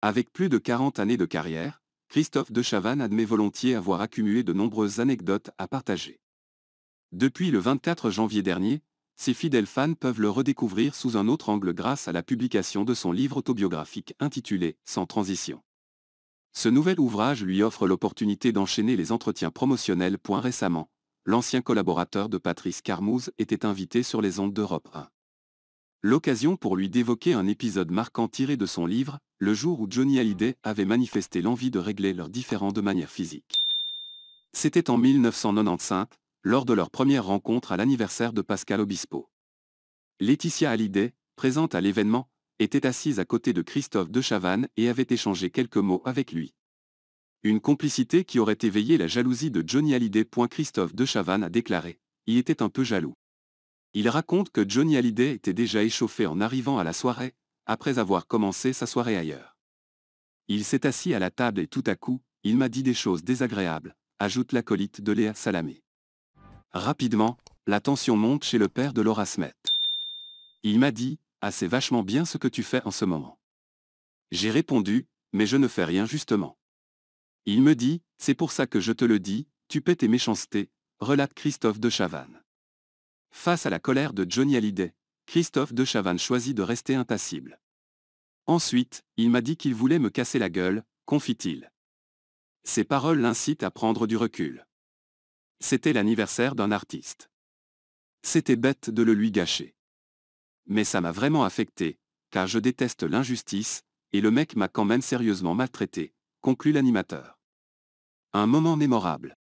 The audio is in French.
Avec plus de 40 années de carrière, Christophe de Chavannes admet volontiers avoir accumulé de nombreuses anecdotes à partager. Depuis le 24 janvier dernier, ses fidèles fans peuvent le redécouvrir sous un autre angle grâce à la publication de son livre autobiographique intitulé Sans transition. Ce nouvel ouvrage lui offre l'opportunité d'enchaîner les entretiens promotionnels. Récemment, l'ancien collaborateur de Patrice Carmouze était invité sur les ondes d'Europe 1. L'occasion pour lui d'évoquer un épisode marquant tiré de son livre, le jour où Johnny Hallyday avait manifesté l'envie de régler leurs différends de manière physique. C'était en 1995, lors de leur première rencontre à l'anniversaire de Pascal Obispo. Laetitia Hallyday, présente à l'événement, était assise à côté de Christophe de Chavannes et avait échangé quelques mots avec lui. Une complicité qui aurait éveillé la jalousie de Johnny Hallyday. Christophe de Chavannes a déclaré, il était un peu jaloux. Il raconte que Johnny Hallyday était déjà échauffé en arrivant à la soirée, après avoir commencé sa soirée ailleurs. Il s'est assis à la table et tout à coup, il m'a dit des choses désagréables, ajoute l'acolyte de Léa Salamé. Rapidement, la tension monte chez le père de Laura Smet. Il m'a dit, assez ah, vachement bien ce que tu fais en ce moment. J'ai répondu, mais je ne fais rien justement. Il me dit, c'est pour ça que je te le dis, tu paies tes méchancetés, relate Christophe de Chavannes. Face à la colère de Johnny Hallyday, Christophe de choisit de rester impassible. Ensuite, il m'a dit qu'il voulait me casser la gueule, confie-t-il. Ces paroles l'incitent à prendre du recul. C'était l'anniversaire d'un artiste. C'était bête de le lui gâcher. Mais ça m'a vraiment affecté, car je déteste l'injustice, et le mec m'a quand même sérieusement maltraité, conclut l'animateur. Un moment mémorable.